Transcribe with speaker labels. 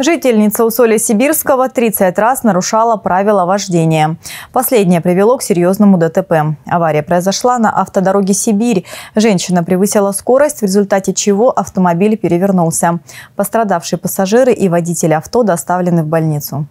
Speaker 1: Жительница Усолья-Сибирского 30 раз нарушала правила вождения. Последнее привело к серьезному ДТП. Авария произошла на автодороге Сибирь. Женщина превысила скорость, в результате чего автомобиль перевернулся. Пострадавшие пассажиры и водители авто доставлены в больницу.